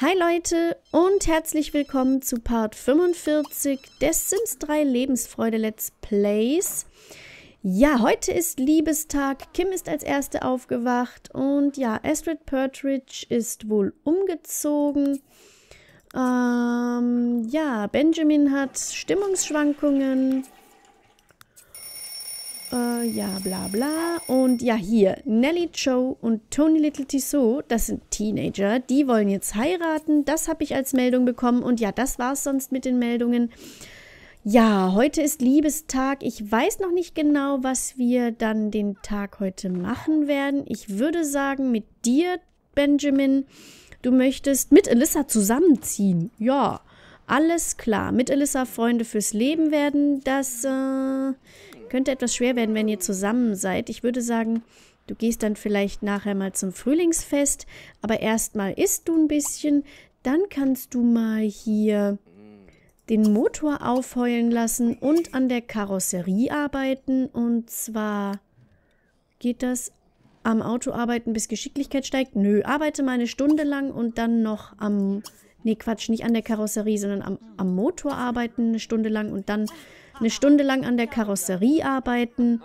Hi Leute und herzlich willkommen zu Part 45 des Sims 3 Lebensfreude Let's Plays. Ja, heute ist Liebestag, Kim ist als Erste aufgewacht und ja, Astrid Pertridge ist wohl umgezogen. Ähm, ja, Benjamin hat Stimmungsschwankungen. Äh, ja, bla bla. Und ja, hier, Nelly Cho und Tony Little Tissot, das sind Teenager, die wollen jetzt heiraten. Das habe ich als Meldung bekommen. Und ja, das war es sonst mit den Meldungen. Ja, heute ist Liebestag. Ich weiß noch nicht genau, was wir dann den Tag heute machen werden. Ich würde sagen, mit dir, Benjamin, du möchtest mit Alyssa zusammenziehen. Ja, alles klar. Mit Elissa Freunde fürs Leben werden. Das äh, könnte etwas schwer werden, wenn ihr zusammen seid. Ich würde sagen, du gehst dann vielleicht nachher mal zum Frühlingsfest, aber erstmal isst du ein bisschen, dann kannst du mal hier den Motor aufheulen lassen und an der Karosserie arbeiten. Und zwar geht das am Auto arbeiten, bis Geschicklichkeit steigt? Nö, arbeite mal eine Stunde lang und dann noch am... Nee, Quatsch, nicht an der Karosserie, sondern am, am Motor arbeiten eine Stunde lang und dann eine Stunde lang an der Karosserie arbeiten.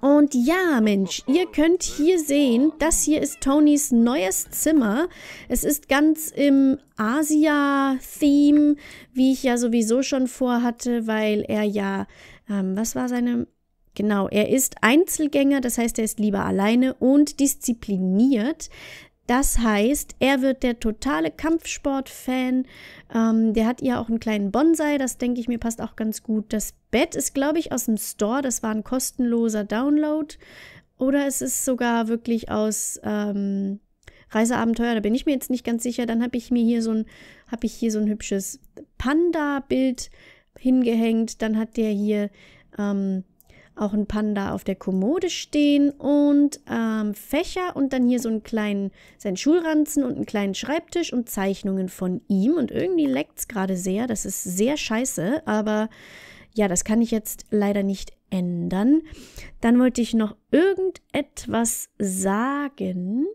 Und ja, Mensch, ihr könnt hier sehen, das hier ist Tonys neues Zimmer. Es ist ganz im Asia-Theme, wie ich ja sowieso schon vorhatte, weil er ja, ähm, was war seine, Genau, er ist Einzelgänger, das heißt, er ist lieber alleine und diszipliniert. Das heißt, er wird der totale Kampfsportfan. Ähm, der hat ja auch einen kleinen Bonsai, das denke ich mir passt auch ganz gut. Das Bett ist, glaube ich, aus dem Store, das war ein kostenloser Download. Oder es ist sogar wirklich aus ähm, Reiseabenteuer, da bin ich mir jetzt nicht ganz sicher. Dann habe ich mir hier so ein, habe ich hier so ein hübsches Panda-Bild hingehängt. Dann hat der hier ähm, auch ein Panda auf der Kommode stehen und ähm, Fächer und dann hier so einen kleinen, seinen Schulranzen und einen kleinen Schreibtisch und Zeichnungen von ihm. Und irgendwie leckt es gerade sehr. Das ist sehr scheiße, aber ja, das kann ich jetzt leider nicht ändern. Dann wollte ich noch irgendetwas sagen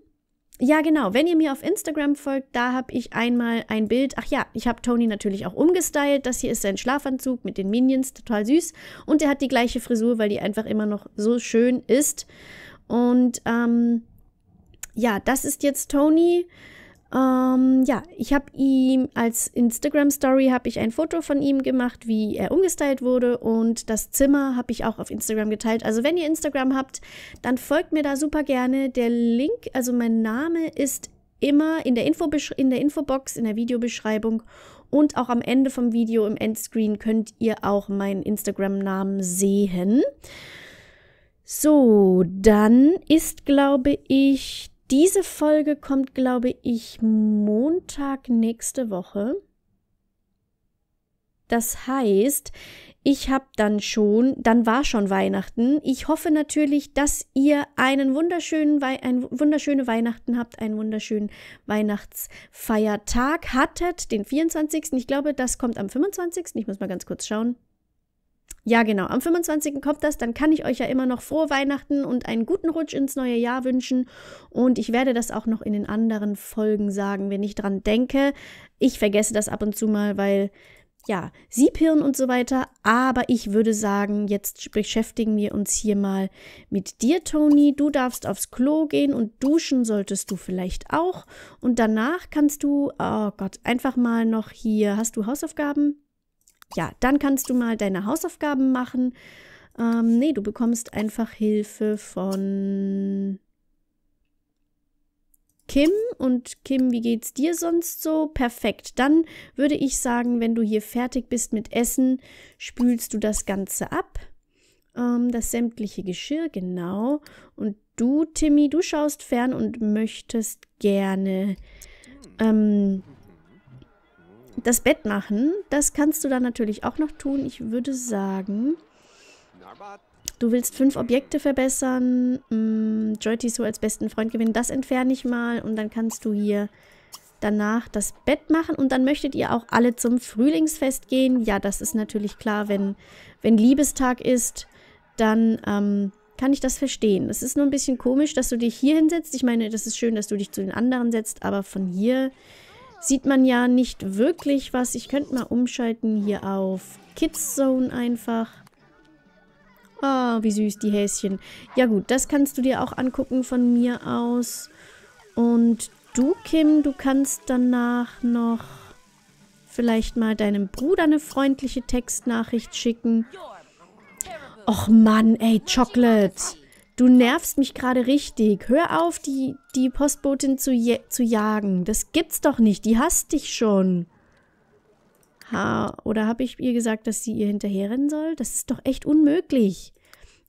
ja, genau. Wenn ihr mir auf Instagram folgt, da habe ich einmal ein Bild. Ach ja, ich habe Tony natürlich auch umgestylt. Das hier ist sein Schlafanzug mit den Minions, total süß. Und er hat die gleiche Frisur, weil die einfach immer noch so schön ist. Und ähm, ja, das ist jetzt Tony. Ähm, ja, ich habe ihm als Instagram Story habe ich ein Foto von ihm gemacht, wie er umgestylt wurde und das Zimmer habe ich auch auf Instagram geteilt. Also wenn ihr Instagram habt, dann folgt mir da super gerne. Der Link, also mein Name ist immer in der, Info in der Infobox, in der Videobeschreibung und auch am Ende vom Video im Endscreen könnt ihr auch meinen Instagram-Namen sehen. So, dann ist, glaube ich, diese Folge kommt, glaube ich, Montag nächste Woche. Das heißt, ich habe dann schon, dann war schon Weihnachten. Ich hoffe natürlich, dass ihr einen wunderschönen, We ein wunderschöne Weihnachten habt, einen wunderschönen Weihnachtsfeiertag hattet, den 24. Ich glaube, das kommt am 25. Ich muss mal ganz kurz schauen. Ja, genau. Am 25. kommt das. Dann kann ich euch ja immer noch frohe Weihnachten und einen guten Rutsch ins neue Jahr wünschen. Und ich werde das auch noch in den anderen Folgen sagen, wenn ich dran denke. Ich vergesse das ab und zu mal, weil ja, Siebhirn und so weiter. Aber ich würde sagen, jetzt beschäftigen wir uns hier mal mit dir, Toni. Du darfst aufs Klo gehen und duschen solltest du vielleicht auch. Und danach kannst du, oh Gott, einfach mal noch hier, hast du Hausaufgaben? ja, dann kannst du mal deine Hausaufgaben machen. Ähm, nee, du bekommst einfach Hilfe von Kim. Und Kim, wie geht's dir sonst so? Perfekt. Dann würde ich sagen, wenn du hier fertig bist mit Essen, spülst du das Ganze ab. Ähm, das sämtliche Geschirr, genau. Und du, Timmy, du schaust fern und möchtest gerne ähm, das Bett machen, das kannst du dann natürlich auch noch tun. Ich würde sagen, du willst fünf Objekte verbessern, mh, mm, Joyty so als besten Freund gewinnen, das entferne ich mal und dann kannst du hier danach das Bett machen und dann möchtet ihr auch alle zum Frühlingsfest gehen. Ja, das ist natürlich klar, wenn, wenn Liebestag ist, dann ähm, kann ich das verstehen. Es ist nur ein bisschen komisch, dass du dich hier hinsetzt. Ich meine, das ist schön, dass du dich zu den anderen setzt, aber von hier sieht man ja nicht wirklich was. Ich könnte mal umschalten hier auf Kids Zone einfach. oh, wie süß, die Häschen. Ja gut, das kannst du dir auch angucken von mir aus. Und du, Kim, du kannst danach noch vielleicht mal deinem Bruder eine freundliche Textnachricht schicken. Och Mann, ey, Chocolate. Du nervst mich gerade richtig. Hör auf, die, die Postbotin zu, zu jagen. Das gibt's doch nicht. Die hasst dich schon. Ha, oder habe ich ihr gesagt, dass sie ihr hinterherrennen soll? Das ist doch echt unmöglich.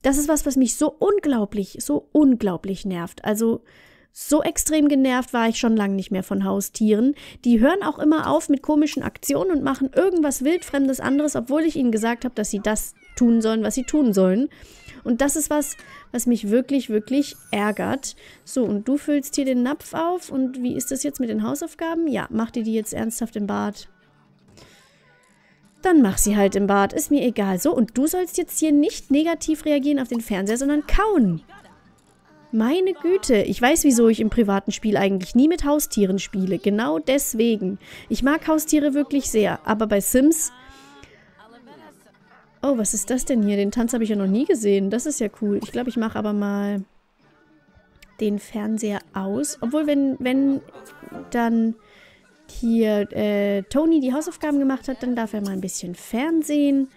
Das ist was, was mich so unglaublich, so unglaublich nervt. Also, so extrem genervt war ich schon lange nicht mehr von Haustieren. Die hören auch immer auf mit komischen Aktionen und machen irgendwas wildfremdes anderes, obwohl ich ihnen gesagt habe, dass sie das tun sollen, was sie tun sollen. Und das ist was, was mich wirklich, wirklich ärgert. So, und du füllst hier den Napf auf. Und wie ist das jetzt mit den Hausaufgaben? Ja, mach dir die jetzt ernsthaft im Bad. Dann mach sie halt im Bad. Ist mir egal. So, und du sollst jetzt hier nicht negativ reagieren auf den Fernseher, sondern kauen. Meine Güte, ich weiß, wieso ich im privaten Spiel eigentlich nie mit Haustieren spiele. Genau deswegen. Ich mag Haustiere wirklich sehr, aber bei Sims Oh, was ist das denn hier? Den Tanz habe ich ja noch nie gesehen. Das ist ja cool. Ich glaube, ich mache aber mal den Fernseher aus. Obwohl, wenn, wenn dann hier äh, Tony die Hausaufgaben gemacht hat, dann darf er mal ein bisschen Fernsehen.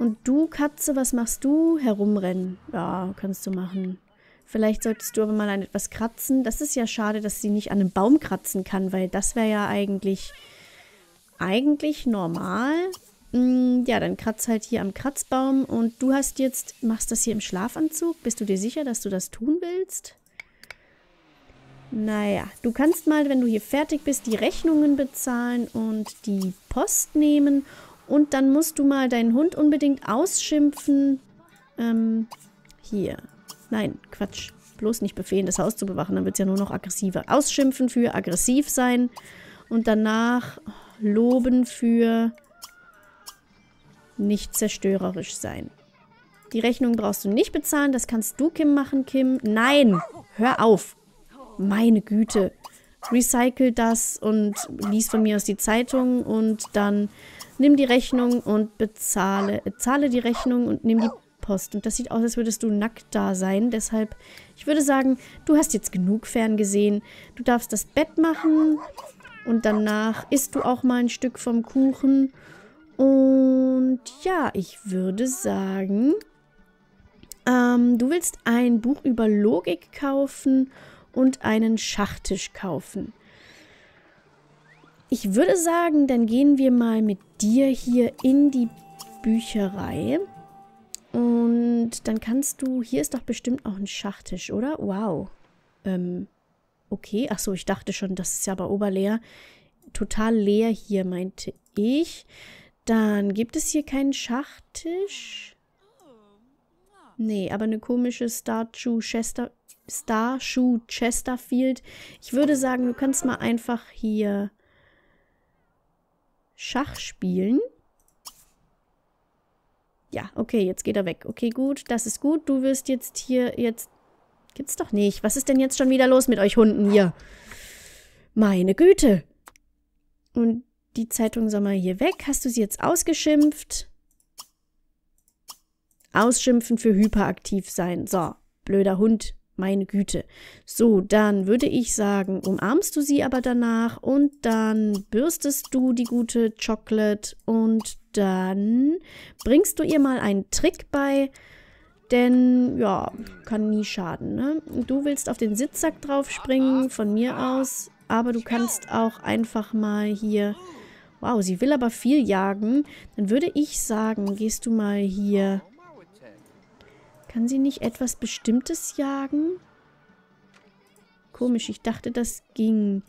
Und du, Katze, was machst du? Herumrennen. Ja, kannst du machen. Vielleicht solltest du aber mal an etwas kratzen. Das ist ja schade, dass sie nicht an einem Baum kratzen kann, weil das wäre ja eigentlich, eigentlich normal. Mm, ja, dann kratz halt hier am Kratzbaum und du hast jetzt, machst das hier im Schlafanzug? Bist du dir sicher, dass du das tun willst? Naja, du kannst mal, wenn du hier fertig bist, die Rechnungen bezahlen und die Post nehmen und dann musst du mal deinen Hund unbedingt ausschimpfen. Ähm, hier. Nein, Quatsch. Bloß nicht befehlen, das Haus zu bewachen, dann wird es ja nur noch aggressiver. Ausschimpfen für aggressiv sein und danach loben für nicht zerstörerisch sein. Die Rechnung brauchst du nicht bezahlen, das kannst du, Kim, machen, Kim. Nein, hör auf. Meine Güte. Recycle das und lies von mir aus die Zeitung und dann nimm die Rechnung und bezahle, äh, zahle die Rechnung und nimm die Post. Und das sieht aus, als würdest du nackt da sein. Deshalb, ich würde sagen, du hast jetzt genug ferngesehen. Du darfst das Bett machen und danach isst du auch mal ein Stück vom Kuchen und ja, ich würde sagen, ähm, du willst ein Buch über Logik kaufen und einen Schachtisch kaufen. Ich würde sagen, dann gehen wir mal mit dir hier in die Bücherei. Und dann kannst du... Hier ist doch bestimmt auch ein Schachtisch, oder? Wow. Ähm, okay. Achso, ich dachte schon, das ist ja aber oberleer. Total leer hier, meinte ich. Dann gibt es hier keinen Schachtisch? Nee, aber eine komische Starshoe Chester Starshoe Chesterfield. Ich würde sagen, du kannst mal einfach hier Schach spielen. Ja, okay, jetzt geht er weg. Okay, gut, das ist gut. Du wirst jetzt hier, jetzt... Gibt's doch nicht. Was ist denn jetzt schon wieder los mit euch Hunden hier? Meine Güte. Und die Zeitung soll mal hier weg. Hast du sie jetzt ausgeschimpft? Ausschimpfen für hyperaktiv sein. So, blöder Hund, meine Güte. So, dann würde ich sagen, umarmst du sie aber danach und dann bürstest du die gute Chocolate und dann bringst du ihr mal einen Trick bei, denn ja, kann nie schaden. Ne? Du willst auf den Sitzsack draufspringen, von mir aus, aber du kannst auch einfach mal hier Wow, sie will aber viel jagen. Dann würde ich sagen, gehst du mal hier... Kann sie nicht etwas Bestimmtes jagen? Komisch, ich dachte, das ging.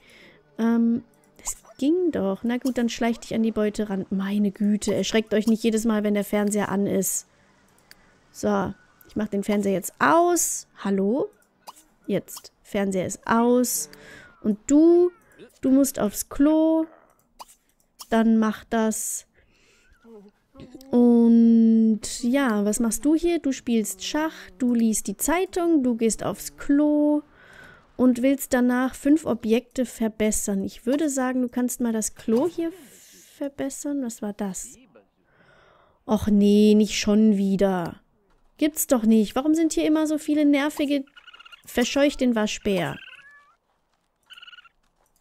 Ähm, das ging doch. Na gut, dann schleicht dich an die Beute ran. Meine Güte, erschreckt euch nicht jedes Mal, wenn der Fernseher an ist. So, ich mache den Fernseher jetzt aus. Hallo? Jetzt. Fernseher ist aus. Und du, du musst aufs Klo dann mach das. Und ja, was machst du hier? Du spielst Schach, du liest die Zeitung, du gehst aufs Klo und willst danach fünf Objekte verbessern. Ich würde sagen, du kannst mal das Klo hier verbessern. Was war das? Och nee, nicht schon wieder. Gibt's doch nicht. Warum sind hier immer so viele nervige... Verscheucht den Waschbär.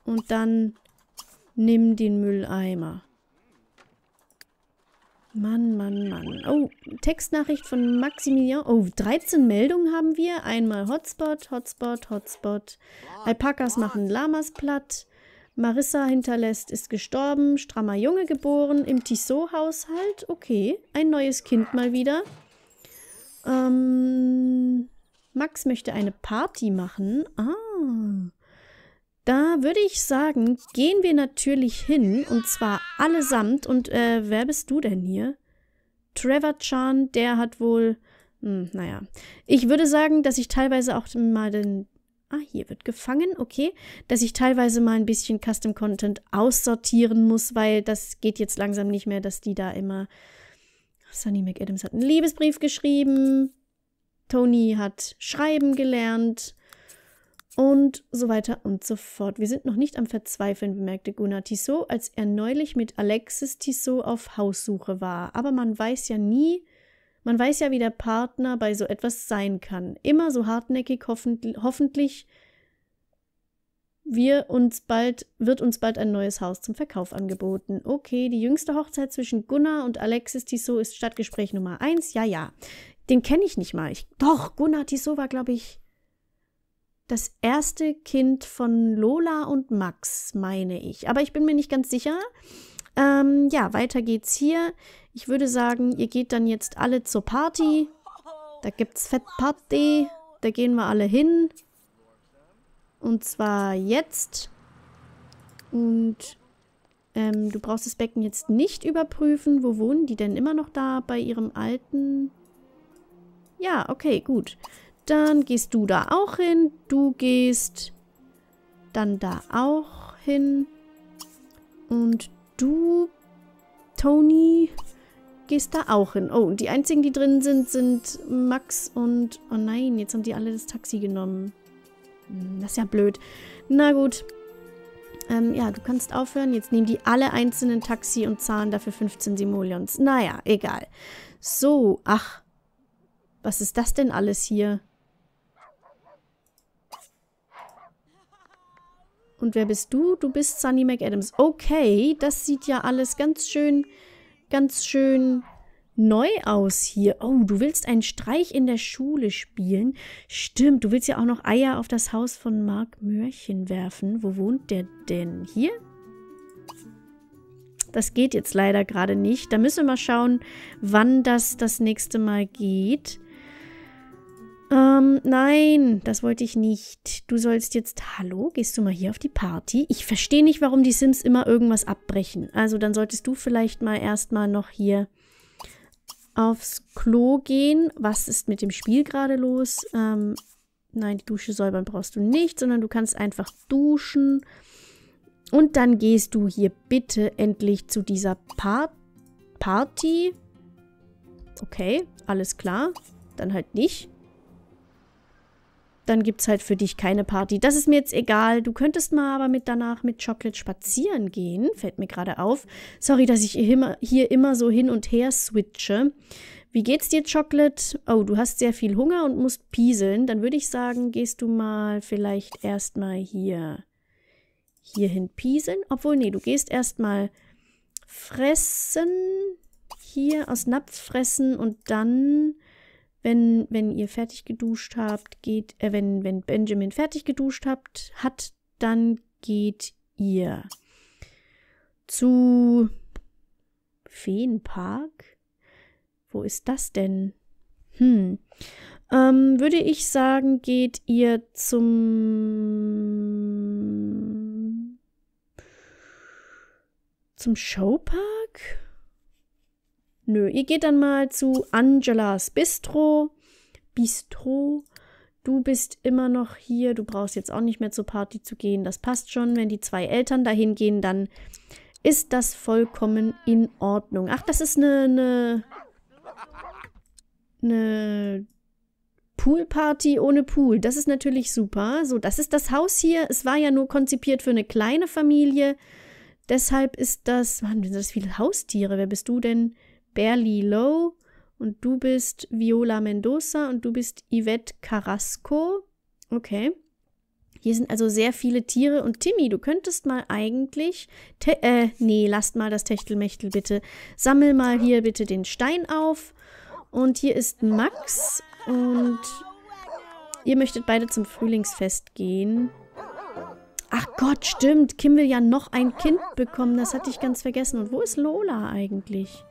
Und dann Nimm den Mülleimer. Mann, Mann, Mann. Oh, Textnachricht von Maximilian. Oh, 13 Meldungen haben wir. Einmal Hotspot, Hotspot, Hotspot. Alpakas machen Lamas platt. Marissa hinterlässt, ist gestorben. Strammer Junge geboren. Im Tissot-Haushalt. Okay, ein neues Kind mal wieder. Ähm, Max möchte eine Party machen. Ah. Da würde ich sagen, gehen wir natürlich hin und zwar allesamt. Und äh, wer bist du denn hier? Trevor Chan, der hat wohl. Mh, hm, naja. Ich würde sagen, dass ich teilweise auch mal den. Ah, hier wird gefangen, okay. Dass ich teilweise mal ein bisschen Custom Content aussortieren muss, weil das geht jetzt langsam nicht mehr, dass die da immer. Sunny McAdams hat einen Liebesbrief geschrieben. Tony hat schreiben gelernt. Und so weiter und so fort. Wir sind noch nicht am Verzweifeln, bemerkte Gunnar Tissot, als er neulich mit Alexis Tissot auf Haussuche war. Aber man weiß ja nie, man weiß ja, wie der Partner bei so etwas sein kann. Immer so hartnäckig, hoffentlich, wir uns bald, wird uns bald ein neues Haus zum Verkauf angeboten. Okay, die jüngste Hochzeit zwischen Gunnar und Alexis Tissot ist Stadtgespräch Nummer 1. Ja, ja. Den kenne ich nicht mal. Ich, doch, Gunnar Tissot war, glaube ich, das erste Kind von Lola und Max, meine ich. Aber ich bin mir nicht ganz sicher. Ähm, ja, weiter geht's hier. Ich würde sagen, ihr geht dann jetzt alle zur Party. Da gibt's Fettparty. Da gehen wir alle hin. Und zwar jetzt. Und ähm, du brauchst das Becken jetzt nicht überprüfen. Wo wohnen die denn immer noch da bei ihrem alten? Ja, okay, gut. Dann gehst du da auch hin. Du gehst dann da auch hin. Und du, Tony, gehst da auch hin. Oh, und die einzigen, die drin sind, sind Max und... Oh nein, jetzt haben die alle das Taxi genommen. Hm, das ist ja blöd. Na gut. Ähm, ja, du kannst aufhören. Jetzt nehmen die alle einzelnen Taxi und zahlen dafür 15 Simoleons. Naja, egal. So, ach. Was ist das denn alles hier? Und wer bist du? Du bist Sunny McAdams. Okay, das sieht ja alles ganz schön, ganz schön neu aus hier. Oh, du willst einen Streich in der Schule spielen. Stimmt, du willst ja auch noch Eier auf das Haus von Mark Mörchen werfen. Wo wohnt der denn? Hier? Das geht jetzt leider gerade nicht. Da müssen wir mal schauen, wann das das nächste Mal geht. Ähm, nein, das wollte ich nicht. Du sollst jetzt. Hallo, gehst du mal hier auf die Party? Ich verstehe nicht, warum die Sims immer irgendwas abbrechen. Also dann solltest du vielleicht mal erstmal noch hier aufs Klo gehen. Was ist mit dem Spiel gerade los? Ähm, nein, die Dusche säubern brauchst du nicht, sondern du kannst einfach duschen. Und dann gehst du hier bitte endlich zu dieser pa Party. Okay, alles klar. Dann halt nicht dann gibt es halt für dich keine Party. Das ist mir jetzt egal. Du könntest mal aber mit danach mit Chocolate spazieren gehen, fällt mir gerade auf. Sorry, dass ich hier immer so hin und her switche. Wie geht's dir, Chocolate? Oh, du hast sehr viel Hunger und musst pieseln. Dann würde ich sagen, gehst du mal vielleicht erstmal hier hierhin pieseln. Obwohl, nee, du gehst erstmal fressen. Hier aus Napf fressen und dann wenn, wenn ihr fertig geduscht habt, geht, äh, wenn, wenn Benjamin fertig geduscht habt, hat, dann geht ihr zu Feenpark. Wo ist das denn? Hm. Ähm, würde ich sagen, geht ihr zum zum Showpark? Nö, ihr geht dann mal zu Angelas Bistro. Bistro. Du bist immer noch hier. Du brauchst jetzt auch nicht mehr zur Party zu gehen. Das passt schon. Wenn die zwei Eltern dahin gehen, dann ist das vollkommen in Ordnung. Ach, das ist eine, eine, eine Poolparty ohne Pool. Das ist natürlich super. So, das ist das Haus hier. Es war ja nur konzipiert für eine kleine Familie. Deshalb ist das. Mann, sind das viele Haustiere. Wer bist du denn? Berli Low und du bist Viola Mendoza und du bist Yvette Carrasco. Okay. Hier sind also sehr viele Tiere. Und Timmy, du könntest mal eigentlich. äh, nee, lasst mal das Techtelmechtel bitte. Sammel mal hier bitte den Stein auf. Und hier ist Max. Und ihr möchtet beide zum Frühlingsfest gehen. Ach Gott, stimmt. Kim will ja noch ein Kind bekommen. Das hatte ich ganz vergessen. Und wo ist Lola eigentlich?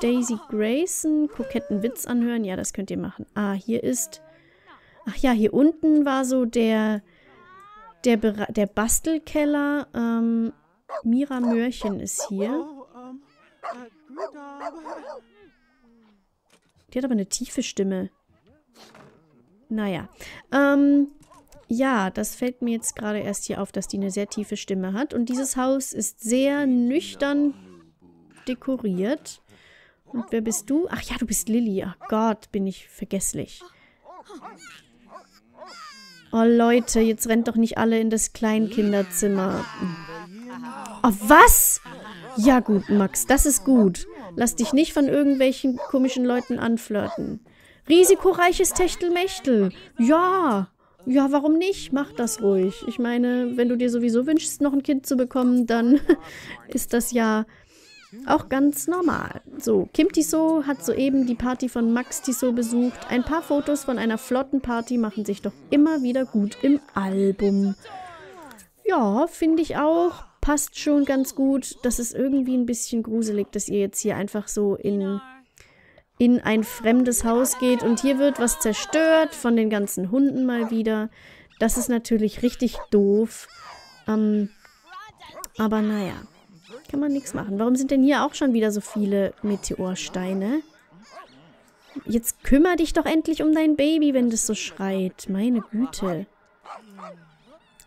Daisy Grayson koketten Witz anhören. Ja, das könnt ihr machen. Ah, hier ist... Ach ja, hier unten war so der... Der, der Bastelkeller. Ähm, Mira Mörchen ist hier. Die hat aber eine tiefe Stimme. Naja. Ähm, ja, das fällt mir jetzt gerade erst hier auf, dass die eine sehr tiefe Stimme hat. Und dieses Haus ist sehr nüchtern dekoriert. Und wer bist du? Ach ja, du bist Lilly. Ach Gott, bin ich vergesslich. Oh Leute, jetzt rennt doch nicht alle in das Kleinkinderzimmer. Oh, was? Ja gut, Max, das ist gut. Lass dich nicht von irgendwelchen komischen Leuten anflirten. Risikoreiches Techtelmechtel. Ja. Ja, warum nicht? Mach das ruhig. Ich meine, wenn du dir sowieso wünschst, noch ein Kind zu bekommen, dann ist das ja auch ganz normal. So, Kim Tissot hat soeben die Party von Max Tissot besucht. Ein paar Fotos von einer flotten Party machen sich doch immer wieder gut im Album. Ja, finde ich auch. Passt schon ganz gut. Das ist irgendwie ein bisschen gruselig, dass ihr jetzt hier einfach so in, in ein fremdes Haus geht. Und hier wird was zerstört von den ganzen Hunden mal wieder. Das ist natürlich richtig doof. Ähm, aber naja. Kann man nichts machen. Warum sind denn hier auch schon wieder so viele Meteorsteine? Jetzt kümmere dich doch endlich um dein Baby, wenn das so schreit. Meine Güte.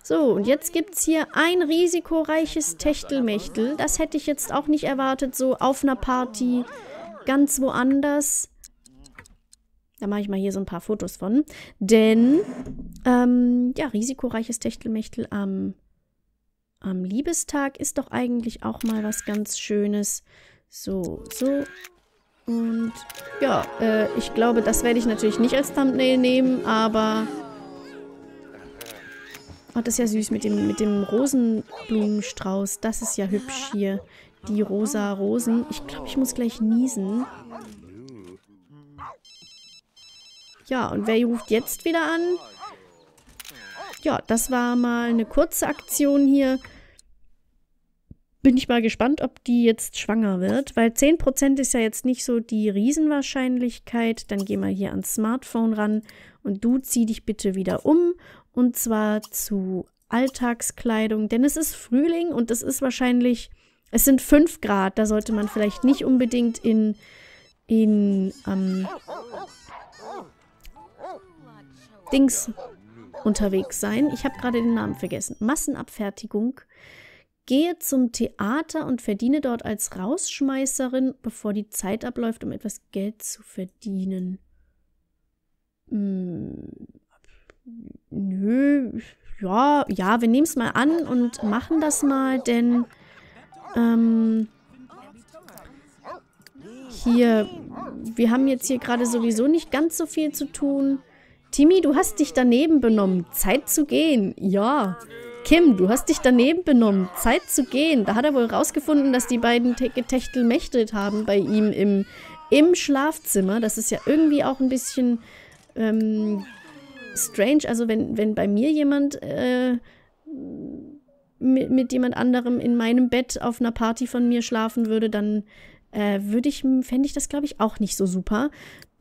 So, und jetzt gibt es hier ein risikoreiches Techtelmechtel. Das hätte ich jetzt auch nicht erwartet, so auf einer Party, ganz woanders. Da mache ich mal hier so ein paar Fotos von. Denn, ähm, ja, risikoreiches Techtelmechtel am am Liebestag ist doch eigentlich auch mal was ganz Schönes. So, so. Und ja, äh, ich glaube, das werde ich natürlich nicht als Thumbnail nehmen, aber... Oh, das ist ja süß mit dem, mit dem Rosenblumenstrauß. Das ist ja hübsch hier. Die rosa Rosen. Ich glaube, ich muss gleich niesen. Ja, und wer ruft jetzt wieder an? Ja, das war mal eine kurze Aktion hier bin ich mal gespannt, ob die jetzt schwanger wird, weil 10% ist ja jetzt nicht so die Riesenwahrscheinlichkeit. Dann geh mal hier ans Smartphone ran und du zieh dich bitte wieder um und zwar zu Alltagskleidung, denn es ist Frühling und es ist wahrscheinlich, es sind 5 Grad, da sollte man vielleicht nicht unbedingt in, in, ähm, Dings unterwegs sein. Ich habe gerade den Namen vergessen. Massenabfertigung gehe zum Theater und verdiene dort als Rausschmeißerin, bevor die Zeit abläuft, um etwas Geld zu verdienen. Hm, nö, ja, ja, wir nehmen es mal an und machen das mal, denn ähm, hier, wir haben jetzt hier gerade sowieso nicht ganz so viel zu tun. Timmy, du hast dich daneben benommen. Zeit zu gehen. Ja. Kim, du hast dich daneben benommen. Zeit zu gehen. Da hat er wohl rausgefunden, dass die beiden Getechtel haben bei ihm im, im Schlafzimmer. Das ist ja irgendwie auch ein bisschen ähm, strange. Also wenn, wenn bei mir jemand äh, mit, mit, jemand anderem in meinem Bett auf einer Party von mir schlafen würde, dann äh, würde ich, fände ich das, glaube ich, auch nicht so super.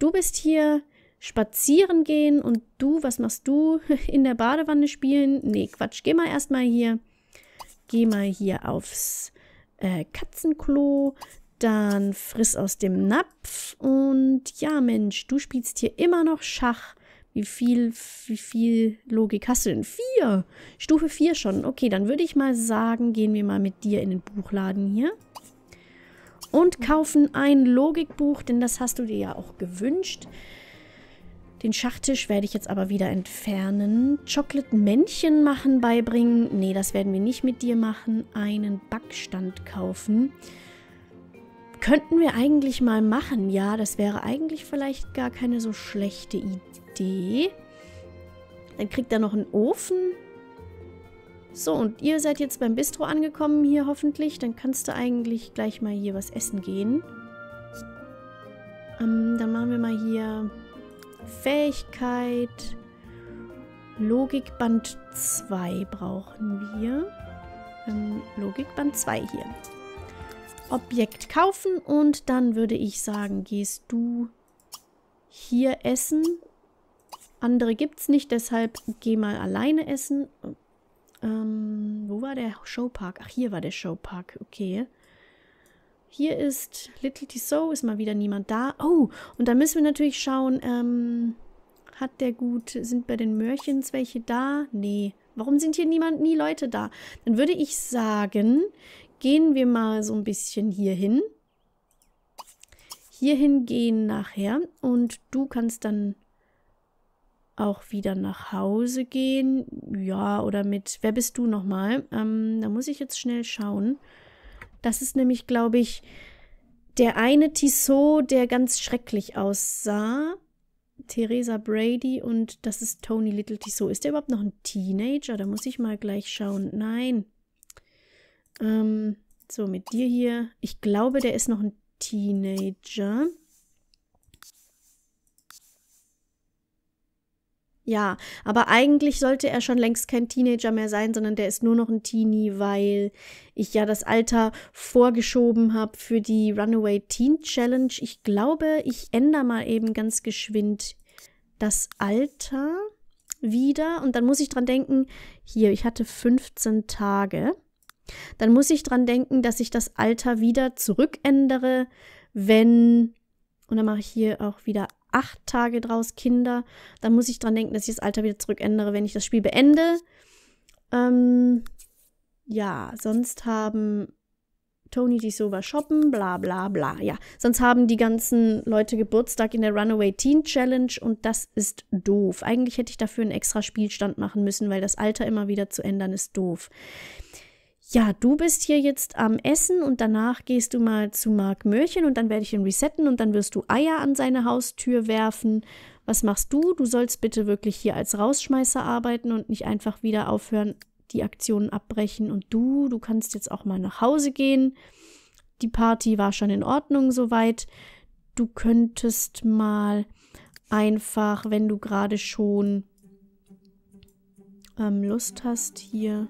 Du bist hier spazieren gehen und du, was machst du? In der Badewanne spielen? Nee, Quatsch, geh mal erstmal hier. Geh mal hier aufs äh, Katzenklo. Dann friss aus dem Napf. Und ja, Mensch, du spielst hier immer noch Schach. Wie viel, wie viel Logik hast du denn? Vier! Stufe vier schon. Okay, dann würde ich mal sagen, gehen wir mal mit dir in den Buchladen hier und kaufen ein Logikbuch, denn das hast du dir ja auch gewünscht. Den Schachtisch werde ich jetzt aber wieder entfernen. Chocolate-Männchen machen beibringen. Nee, das werden wir nicht mit dir machen. Einen Backstand kaufen. Könnten wir eigentlich mal machen. Ja, das wäre eigentlich vielleicht gar keine so schlechte Idee. Dann kriegt er noch einen Ofen. So, und ihr seid jetzt beim Bistro angekommen hier hoffentlich. Dann kannst du eigentlich gleich mal hier was essen gehen. Ähm, dann machen wir mal hier Fähigkeit. Logikband 2 brauchen wir. Ähm, Logikband 2 hier. Objekt kaufen und dann würde ich sagen, gehst du hier essen. Andere gibt es nicht, deshalb geh mal alleine essen. Ähm, wo war der Showpark? Ach, hier war der Showpark. Okay. Hier ist Little Tissot, ist mal wieder niemand da. Oh, und dann müssen wir natürlich schauen, ähm, hat der gut, sind bei den Mörchens welche da? Nee. Warum sind hier niemand, nie Leute da? Dann würde ich sagen, gehen wir mal so ein bisschen hier hin. Hierhin gehen nachher und du kannst dann auch wieder nach Hause gehen. Ja, oder mit, wer bist du nochmal? Ähm, da muss ich jetzt schnell schauen. Das ist nämlich, glaube ich, der eine Tissot, der ganz schrecklich aussah. Theresa Brady und das ist Tony Little Tissot. Ist der überhaupt noch ein Teenager? Da muss ich mal gleich schauen. Nein. Ähm, so, mit dir hier. Ich glaube, der ist noch ein Teenager. Ja, aber eigentlich sollte er schon längst kein Teenager mehr sein, sondern der ist nur noch ein Teenie, weil ich ja das Alter vorgeschoben habe für die Runaway Teen Challenge. Ich glaube, ich ändere mal eben ganz geschwind das Alter wieder und dann muss ich dran denken, hier, ich hatte 15 Tage. Dann muss ich dran denken, dass ich das Alter wieder zurückändere, wenn und dann mache ich hier auch wieder acht Tage draus Kinder. Da muss ich dran denken, dass ich das Alter wieder zurückändere, wenn ich das Spiel beende. Ähm, ja, sonst haben Tony die Sova shoppen, bla bla bla. Ja, sonst haben die ganzen Leute Geburtstag in der Runaway Teen Challenge und das ist doof. Eigentlich hätte ich dafür einen extra Spielstand machen müssen, weil das Alter immer wieder zu ändern ist doof ja, du bist hier jetzt am Essen und danach gehst du mal zu Mark Möhrchen und dann werde ich ihn resetten und dann wirst du Eier an seine Haustür werfen. Was machst du? Du sollst bitte wirklich hier als Rausschmeißer arbeiten und nicht einfach wieder aufhören, die Aktionen abbrechen. Und du, du kannst jetzt auch mal nach Hause gehen. Die Party war schon in Ordnung soweit. Du könntest mal einfach, wenn du gerade schon ähm, Lust hast, hier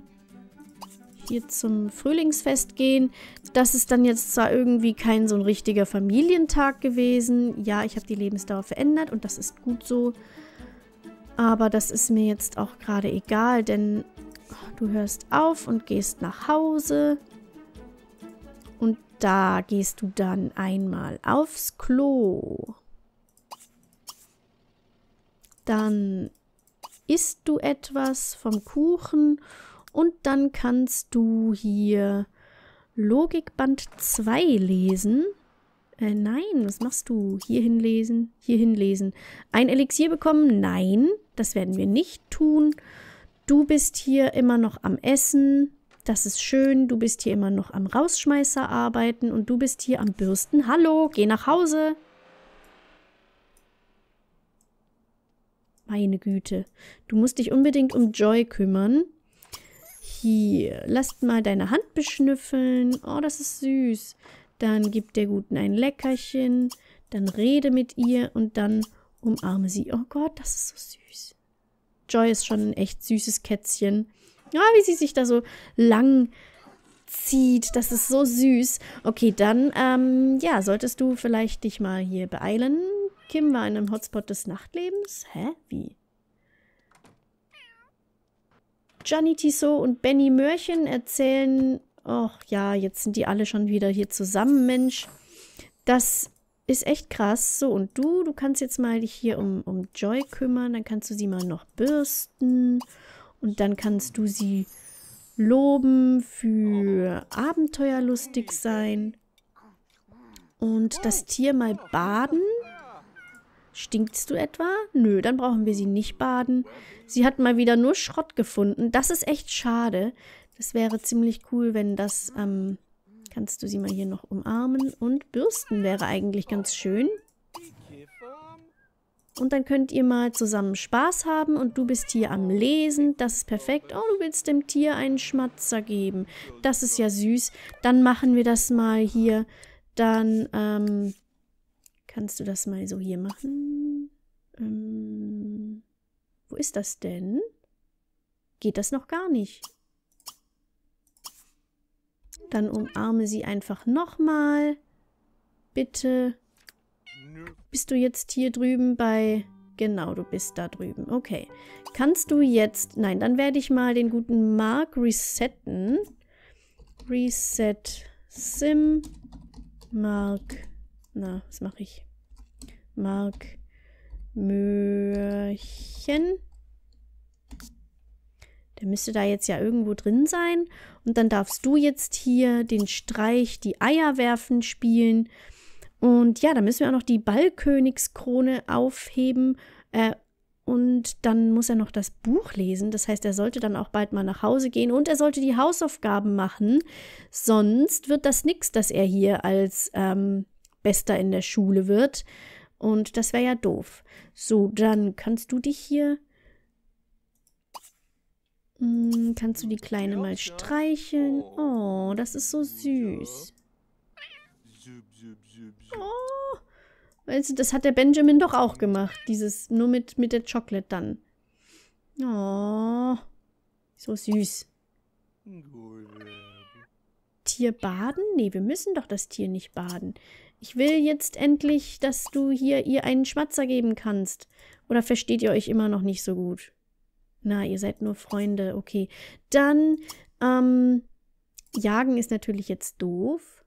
ihr zum Frühlingsfest gehen. Das ist dann jetzt zwar irgendwie kein so ein richtiger Familientag gewesen. Ja, ich habe die Lebensdauer verändert und das ist gut so. Aber das ist mir jetzt auch gerade egal, denn du hörst auf und gehst nach Hause. Und da gehst du dann einmal aufs Klo. Dann isst du etwas vom Kuchen Und und dann kannst du hier Logikband 2 lesen. Äh, nein, was machst du? Hier hinlesen, hier hinlesen. Ein Elixier bekommen? Nein, das werden wir nicht tun. Du bist hier immer noch am Essen. Das ist schön. Du bist hier immer noch am Rausschmeißer arbeiten und du bist hier am Bürsten. Hallo, geh nach Hause. Meine Güte. Du musst dich unbedingt um Joy kümmern. Hier, lasst mal deine Hand beschnüffeln. Oh, das ist süß. Dann gib der Guten ein Leckerchen. Dann rede mit ihr und dann umarme sie. Oh Gott, das ist so süß. Joy ist schon ein echt süßes Kätzchen. Ja, ah, wie sie sich da so lang zieht. Das ist so süß. Okay, dann, ähm, ja, solltest du vielleicht dich mal hier beeilen. Kim war in einem Hotspot des Nachtlebens? Hä? Wie? Gianni Tissot und Benny Mörchen erzählen, ach ja, jetzt sind die alle schon wieder hier zusammen, Mensch. Das ist echt krass. So, und du, du kannst jetzt mal dich hier um, um Joy kümmern. Dann kannst du sie mal noch bürsten. Und dann kannst du sie loben für abenteuerlustig sein. Und das Tier mal baden. Stinkst du etwa? Nö, dann brauchen wir sie nicht baden. Sie hat mal wieder nur Schrott gefunden. Das ist echt schade. Das wäre ziemlich cool, wenn das, ähm, kannst du sie mal hier noch umarmen. Und bürsten wäre eigentlich ganz schön. Und dann könnt ihr mal zusammen Spaß haben und du bist hier am Lesen. Das ist perfekt. Oh, du willst dem Tier einen Schmatzer geben. Das ist ja süß. Dann machen wir das mal hier. Dann, ähm, Kannst du das mal so hier machen? Ähm, wo ist das denn? Geht das noch gar nicht? Dann umarme sie einfach nochmal. Bitte. Bist du jetzt hier drüben bei... Genau, du bist da drüben. Okay. Kannst du jetzt... Nein, dann werde ich mal den guten Mark resetten. Reset Sim Mark na, was mache ich? Mark Möhrchen. Der müsste da jetzt ja irgendwo drin sein. Und dann darfst du jetzt hier den Streich, die Eier werfen spielen. Und ja, dann müssen wir auch noch die Ballkönigskrone aufheben. Äh, und dann muss er noch das Buch lesen. Das heißt, er sollte dann auch bald mal nach Hause gehen und er sollte die Hausaufgaben machen. Sonst wird das nichts, dass er hier als ähm, Bester in der Schule wird. Und das wäre ja doof. So, dann kannst du dich hier. Hm, kannst du die Kleine mal streicheln? Oh. oh, das ist so süß. Oh. Weißt du, das hat der Benjamin doch auch gemacht. Dieses nur mit, mit der Chocolate dann. Oh. So süß. Tier baden? Nee, wir müssen doch das Tier nicht baden. Ich will jetzt endlich, dass du hier ihr einen Schmatzer geben kannst. Oder versteht ihr euch immer noch nicht so gut? Na, ihr seid nur Freunde. Okay. Dann, ähm, jagen ist natürlich jetzt doof.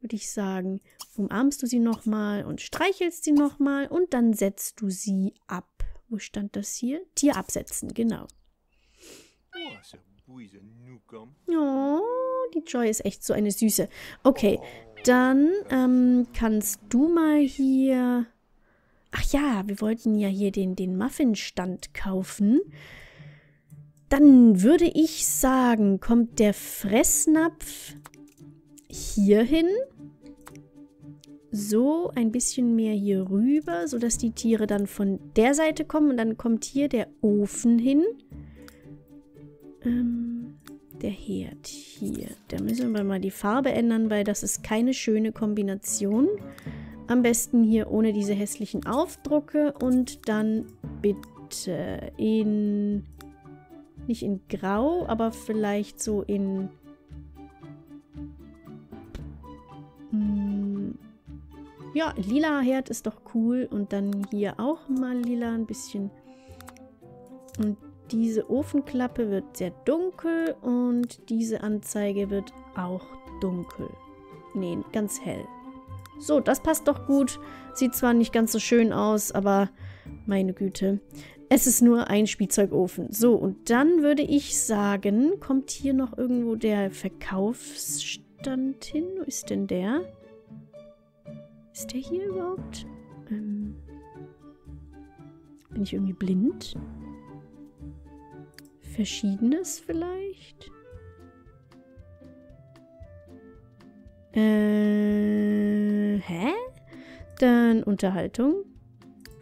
Würde ich sagen. Umarmst du sie nochmal und streichelst sie nochmal und dann setzt du sie ab. Wo stand das hier? Tier absetzen, genau. Oh, die Joy ist echt so eine Süße. Okay, dann ähm, kannst du mal hier... Ach ja, wir wollten ja hier den, den Muffinstand kaufen. Dann würde ich sagen, kommt der Fressnapf hierhin. So, ein bisschen mehr hier rüber, sodass die Tiere dann von der Seite kommen. Und dann kommt hier der Ofen hin. Ähm... Der Herd hier. Da müssen wir mal die Farbe ändern, weil das ist keine schöne Kombination. Am besten hier ohne diese hässlichen Aufdrucke und dann bitte in... Nicht in grau, aber vielleicht so in... Hm, ja, lila Herd ist doch cool. Und dann hier auch mal lila ein bisschen. Und diese Ofenklappe wird sehr dunkel und diese Anzeige wird auch dunkel. Nee, ganz hell. So, das passt doch gut. Sieht zwar nicht ganz so schön aus, aber meine Güte. Es ist nur ein Spielzeugofen. So, und dann würde ich sagen, kommt hier noch irgendwo der Verkaufsstand hin? Wo ist denn der? Ist der hier überhaupt? Ähm, bin ich irgendwie blind? Verschiedenes vielleicht? Äh, hä? Dann Unterhaltung.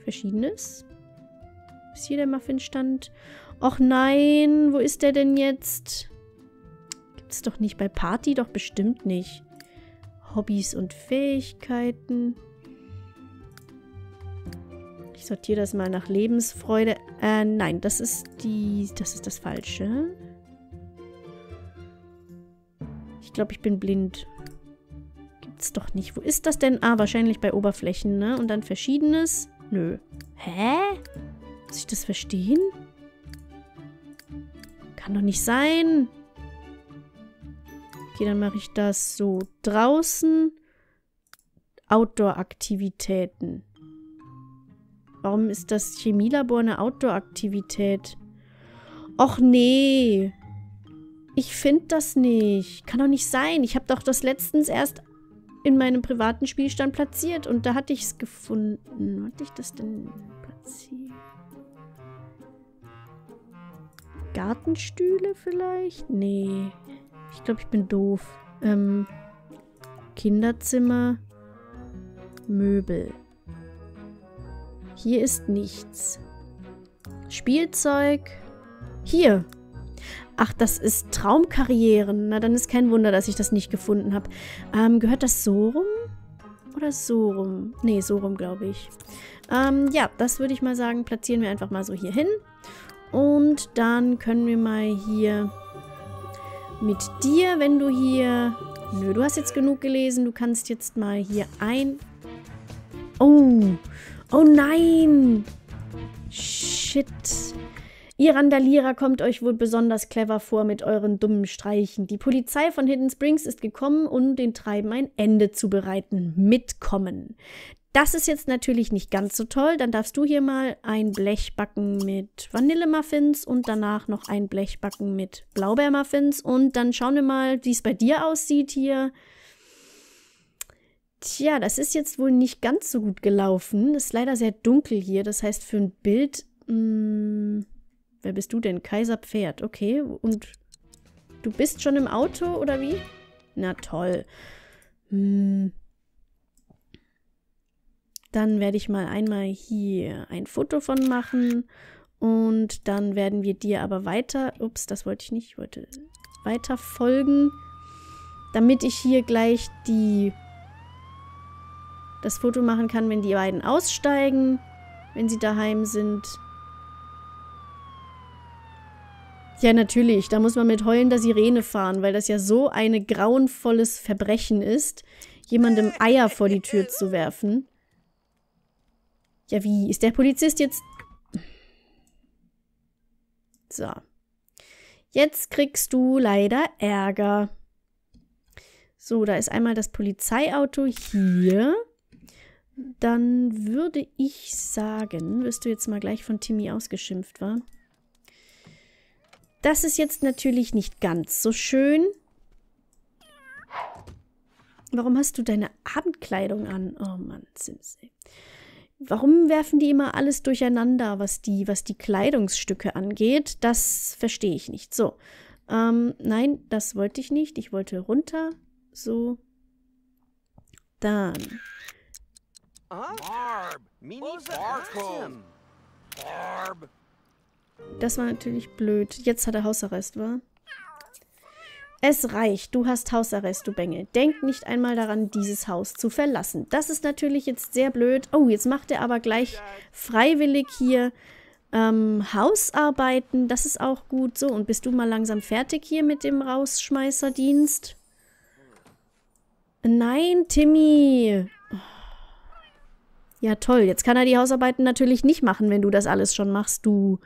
Verschiedenes. Ist hier der Muffinstand? Och nein, wo ist der denn jetzt? Gibt's doch nicht. Bei Party doch bestimmt nicht. Hobbys und Fähigkeiten. Ich sortiere das mal nach Lebensfreude. Äh, nein, das ist die... Das ist das Falsche. Ich glaube, ich bin blind. Gibt's doch nicht. Wo ist das denn? Ah, wahrscheinlich bei Oberflächen, ne? Und dann Verschiedenes. Nö. Hä? Muss ich das verstehen? Kann doch nicht sein. Okay, dann mache ich das so draußen. Outdoor-Aktivitäten. Warum ist das Chemielabor eine Outdoor-Aktivität? Och nee. Ich finde das nicht. Kann doch nicht sein. Ich habe doch das letztens erst in meinem privaten Spielstand platziert und da hatte ich es gefunden. Hatte ich das denn platziert? Gartenstühle vielleicht? Nee. Ich glaube, ich bin doof. Ähm, Kinderzimmer. Möbel. Hier ist nichts. Spielzeug. Hier. Ach, das ist Traumkarrieren. Na, dann ist kein Wunder, dass ich das nicht gefunden habe. Ähm, gehört das so rum? Oder so rum? Ne, so rum, glaube ich. Ähm, ja, das würde ich mal sagen, platzieren wir einfach mal so hier hin. Und dann können wir mal hier mit dir, wenn du hier... Nö, du hast jetzt genug gelesen. Du kannst jetzt mal hier ein... Oh. Oh nein. Shit. Ihr Randalierer kommt euch wohl besonders clever vor mit euren dummen Streichen. Die Polizei von Hidden Springs ist gekommen, um den Treiben ein Ende zu bereiten. Mitkommen. Das ist jetzt natürlich nicht ganz so toll. Dann darfst du hier mal ein Blech backen mit Vanillemuffins und danach noch ein Blech backen mit Blaubeermuffins. Und dann schauen wir mal, wie es bei dir aussieht hier. Tja, das ist jetzt wohl nicht ganz so gut gelaufen. Ist leider sehr dunkel hier. Das heißt, für ein Bild. Mh, hm, wer bist du denn? Kaiserpferd. Okay. Und du bist schon im Auto oder wie? Na toll. Hm. Dann werde ich mal einmal hier ein Foto von machen. Und dann werden wir dir aber weiter... Ups, das wollte ich nicht. Ich wollte weiter folgen. Damit ich hier gleich die das Foto machen kann, wenn die beiden aussteigen, wenn sie daheim sind. Ja, natürlich, da muss man mit heulender Sirene fahren, weil das ja so ein grauenvolles Verbrechen ist, jemandem Eier vor die Tür zu werfen. Ja, wie? Ist der Polizist jetzt... So. Jetzt kriegst du leider Ärger. So, da ist einmal das Polizeiauto hier. Dann würde ich sagen, wirst du jetzt mal gleich von Timmy ausgeschimpft, war? Das ist jetzt natürlich nicht ganz so schön. Warum hast du deine Abendkleidung an? Oh Mann, Simsey. Warum werfen die immer alles durcheinander, was die, was die Kleidungsstücke angeht? Das verstehe ich nicht. So. Ähm, nein, das wollte ich nicht. Ich wollte runter. So. Dann das war natürlich blöd. Jetzt hat er Hausarrest, wa? Es reicht, du hast Hausarrest, du Bengel. Denk nicht einmal daran, dieses Haus zu verlassen. Das ist natürlich jetzt sehr blöd. Oh, jetzt macht er aber gleich freiwillig hier ähm, Hausarbeiten. Das ist auch gut. So, und bist du mal langsam fertig hier mit dem Rausschmeißerdienst? Nein, Timmy. Oh. Ja, toll. Jetzt kann er die Hausarbeiten natürlich nicht machen, wenn du das alles schon machst, du,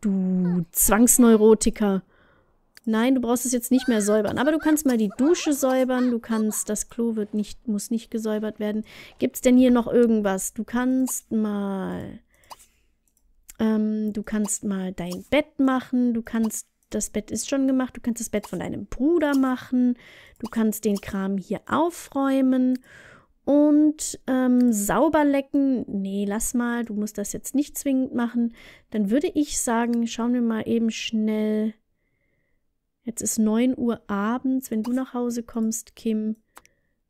du Zwangsneurotiker. Nein, du brauchst es jetzt nicht mehr säubern. Aber du kannst mal die Dusche säubern. Du kannst, das Klo wird nicht, muss nicht gesäubert werden. Gibt es denn hier noch irgendwas? Du kannst mal, ähm, du kannst mal dein Bett machen. Du kannst, das Bett ist schon gemacht. Du kannst das Bett von deinem Bruder machen. Du kannst den Kram hier aufräumen. Und ähm, sauber lecken, nee, lass mal, du musst das jetzt nicht zwingend machen. Dann würde ich sagen, schauen wir mal eben schnell. Jetzt ist 9 Uhr abends, wenn du nach Hause kommst, Kim.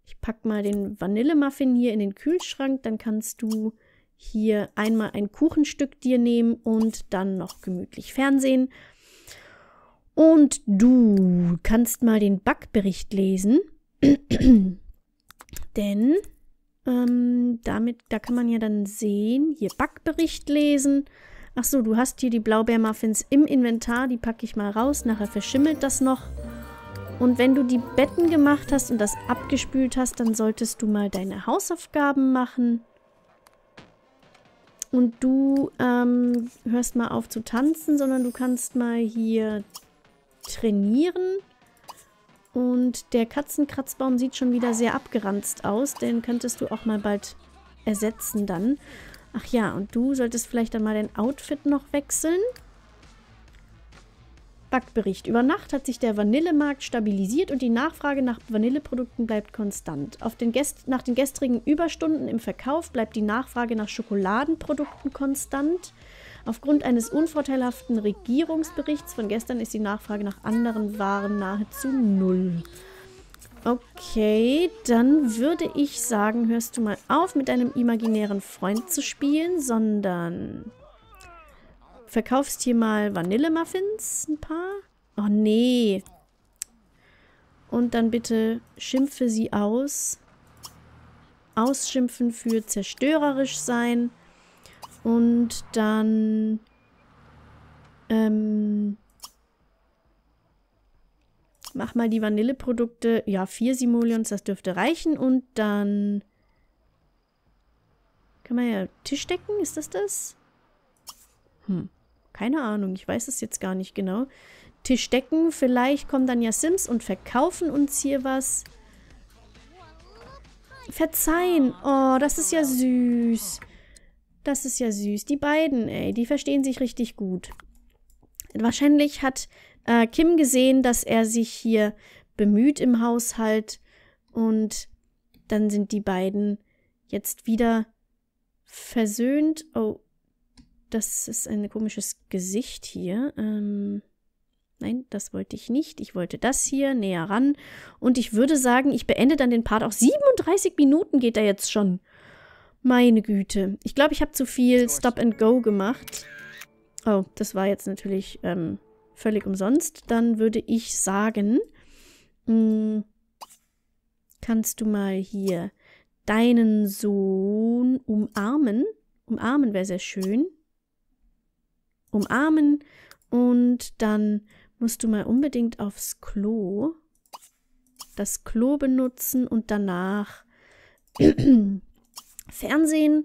Ich packe mal den Vanillemuffin hier in den Kühlschrank, dann kannst du hier einmal ein Kuchenstück dir nehmen und dann noch gemütlich Fernsehen. Und du kannst mal den Backbericht lesen. Denn ähm, damit, da kann man ja dann sehen, hier Backbericht lesen. Ach so, du hast hier die Blaubeermuffins im Inventar, die packe ich mal raus, nachher verschimmelt das noch. Und wenn du die Betten gemacht hast und das abgespült hast, dann solltest du mal deine Hausaufgaben machen. Und du ähm, hörst mal auf zu tanzen, sondern du kannst mal hier trainieren. Und der Katzenkratzbaum sieht schon wieder sehr abgeranzt aus. Den könntest du auch mal bald ersetzen dann. Ach ja, und du solltest vielleicht dann mal dein Outfit noch wechseln. Backbericht. Über Nacht hat sich der Vanillemarkt stabilisiert und die Nachfrage nach Vanilleprodukten bleibt konstant. Den nach den gestrigen Überstunden im Verkauf bleibt die Nachfrage nach Schokoladenprodukten konstant. Aufgrund eines unvorteilhaften Regierungsberichts von gestern ist die Nachfrage nach anderen Waren nahezu null. Okay, dann würde ich sagen, hörst du mal auf, mit deinem imaginären Freund zu spielen, sondern verkaufst hier mal Vanillemuffins, ein paar. Oh nee. Und dann bitte schimpfe sie aus. Ausschimpfen für zerstörerisch sein. Und dann... Ähm, mach mal die Vanilleprodukte. Ja, vier Simoleons, das dürfte reichen. Und dann... Kann man ja Tisch decken? Ist das das? Hm. Keine Ahnung. Ich weiß es jetzt gar nicht genau. Tisch decken. Vielleicht kommen dann ja Sims und verkaufen uns hier was. Verzeihen. Oh, das ist ja süß. Das ist ja süß. Die beiden, ey, die verstehen sich richtig gut. Wahrscheinlich hat äh, Kim gesehen, dass er sich hier bemüht im Haushalt und dann sind die beiden jetzt wieder versöhnt. Oh, das ist ein komisches Gesicht hier. Ähm, nein, das wollte ich nicht. Ich wollte das hier näher ran. Und ich würde sagen, ich beende dann den Part. Auch 37 Minuten geht er jetzt schon. Meine Güte. Ich glaube, ich habe zu viel Stop and Go gemacht. Oh, das war jetzt natürlich ähm, völlig umsonst. Dann würde ich sagen, mh, hm, kannst du mal hier deinen Sohn umarmen. Umarmen wäre sehr schön. Umarmen. Und dann musst du mal unbedingt aufs Klo. Das Klo benutzen und danach Fernsehen.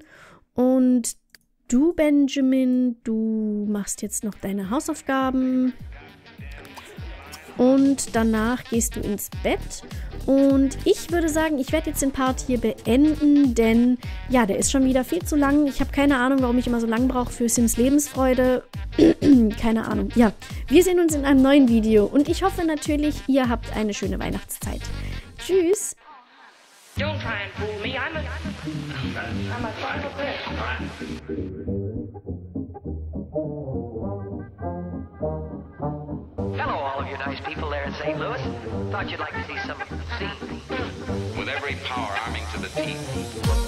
Und du, Benjamin, du machst jetzt noch deine Hausaufgaben. Und danach gehst du ins Bett. Und ich würde sagen, ich werde jetzt den Part hier beenden, denn ja, der ist schon wieder viel zu lang. Ich habe keine Ahnung, warum ich immer so lang brauche für Sims Lebensfreude. keine Ahnung. Ja, wir sehen uns in einem neuen Video und ich hoffe natürlich, ihr habt eine schöne Weihnachtszeit. Tschüss! Don't try and fool me. I'm a. I'm a son of Hello, all of you nice people there in St. Louis. Thought you'd like to see some See. With every power arming to the teeth.